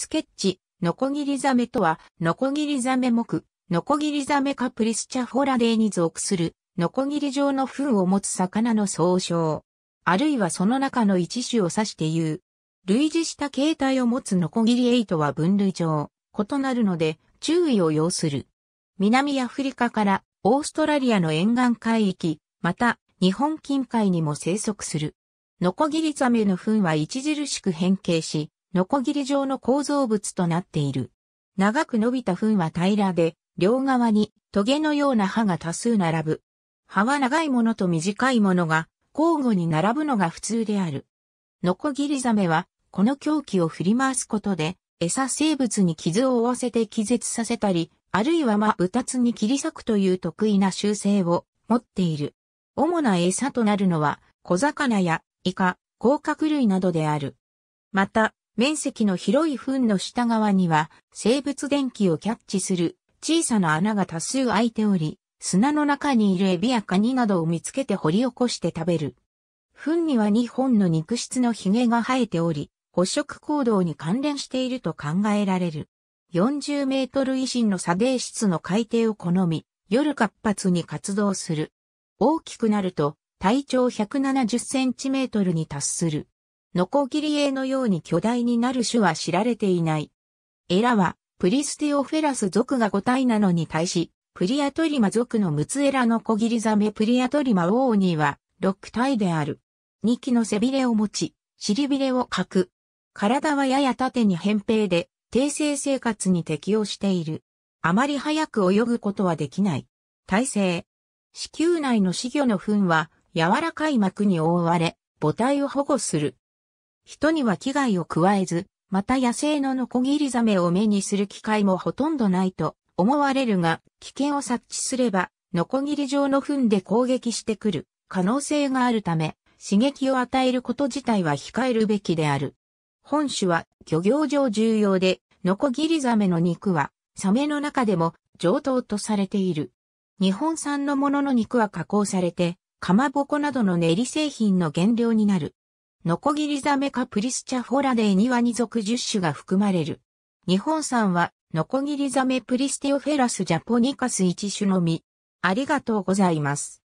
スケッチ、ノコギリザメとは、ノコギリザメ目、ノコギリザメカプリスチャフォラデーに属する、ノコギリ状の糞を持つ魚の総称。あるいはその中の一種を指して言う。類似した形態を持つノコギリエイトは分類上、異なるので、注意を要する。南アフリカからオーストラリアの沿岸海域、また日本近海にも生息する。ノコギリザメの糞は著しく変形し、ノコギリ状の構造物となっている。長く伸びた糞は平らで、両側にトゲのような歯が多数並ぶ。歯は長いものと短いものが交互に並ぶのが普通である。ノコギリザメはこの狂気を振り回すことで餌生物に傷を負わせて気絶させたり、あるいはまうたつに切り裂くという得意な習性を持っている。主な餌となるのは小魚やイカ、甲殻類などである。また、面積の広い糞の下側には生物電気をキャッチする小さな穴が多数開いており、砂の中にいるエビやカニなどを見つけて掘り起こして食べる。糞には2本の肉質のヒゲが生えており、捕食行動に関連していると考えられる。40メートル以深の砂泥質の海底を好み、夜活発に活動する。大きくなると体長170センチメートルに達する。ノコギリエのように巨大になる種は知られていない。エラは、プリステオフェラス属が個体なのに対し、プリアトリマ属のムツエラノコギリザメプリアトリマオーニーは、6体である。2機の背びれを持ち、尻びれを描く。体はやや縦に扁平で、低生生活に適応している。あまり早く泳ぐことはできない。体勢。子宮内の死魚の糞は柔らかい膜に覆われ、母体を保護する。人には危害を加えず、また野生のノコギリザメを目にする機会もほとんどないと思われるが、危険を察知すれば、ノコギリ状の糞で攻撃してくる可能性があるため、刺激を与えること自体は控えるべきである。本種は漁業上重要で、ノコギリザメの肉は、サメの中でも上等とされている。日本産のものの肉は加工されて、かまぼこなどの練り製品の原料になる。ノコギリザメかプリスチャフォラデーには二属10種が含まれる。日本産は、ノコギリザメプリステオフェラスジャポニカス1種のみ。ありがとうございます。